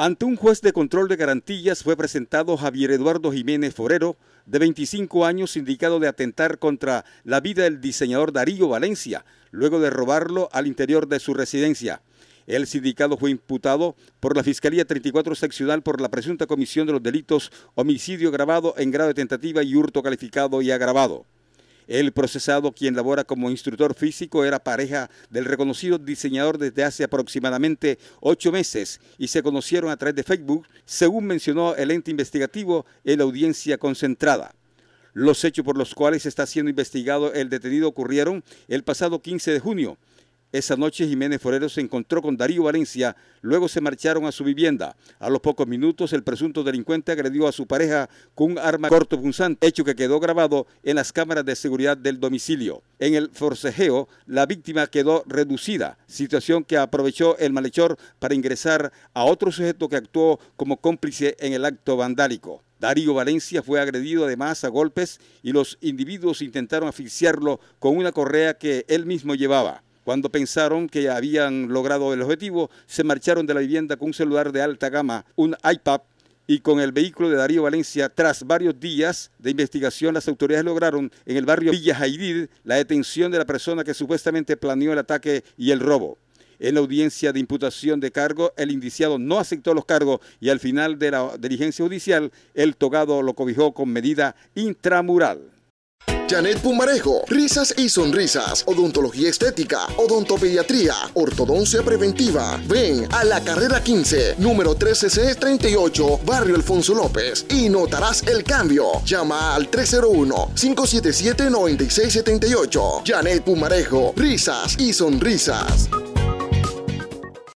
Ante un juez de control de garantías fue presentado Javier Eduardo Jiménez Forero, de 25 años, indicado de atentar contra la vida del diseñador Darío Valencia, luego de robarlo al interior de su residencia. El sindicado fue imputado por la Fiscalía 34 Seccional por la presunta comisión de los delitos homicidio grabado en grado de tentativa y hurto calificado y agravado. El procesado, quien labora como instructor físico, era pareja del reconocido diseñador desde hace aproximadamente ocho meses y se conocieron a través de Facebook, según mencionó el ente investigativo en la audiencia concentrada. Los hechos por los cuales está siendo investigado el detenido ocurrieron el pasado 15 de junio. Esa noche Jiménez Forero se encontró con Darío Valencia, luego se marcharon a su vivienda. A los pocos minutos el presunto delincuente agredió a su pareja con un arma cortopunzante, hecho que quedó grabado en las cámaras de seguridad del domicilio. En el forcejeo la víctima quedó reducida, situación que aprovechó el malhechor para ingresar a otro sujeto que actuó como cómplice en el acto vandálico. Darío Valencia fue agredido además a golpes y los individuos intentaron asfixiarlo con una correa que él mismo llevaba. Cuando pensaron que habían logrado el objetivo, se marcharon de la vivienda con un celular de alta gama, un iPad y con el vehículo de Darío Valencia, tras varios días de investigación, las autoridades lograron en el barrio Villa Jaidid la detención de la persona que supuestamente planeó el ataque y el robo. En la audiencia de imputación de cargo, el indiciado no aceptó los cargos y al final de la diligencia judicial, el togado lo cobijó con medida intramural. Janet Pumarejo, Risas y Sonrisas, Odontología Estética, Odontopediatría, Ortodoncia Preventiva. Ven a la carrera 15, número 13C38, Barrio Alfonso López y notarás el cambio. Llama al 301-577-9678. Janet Pumarejo, Risas y Sonrisas.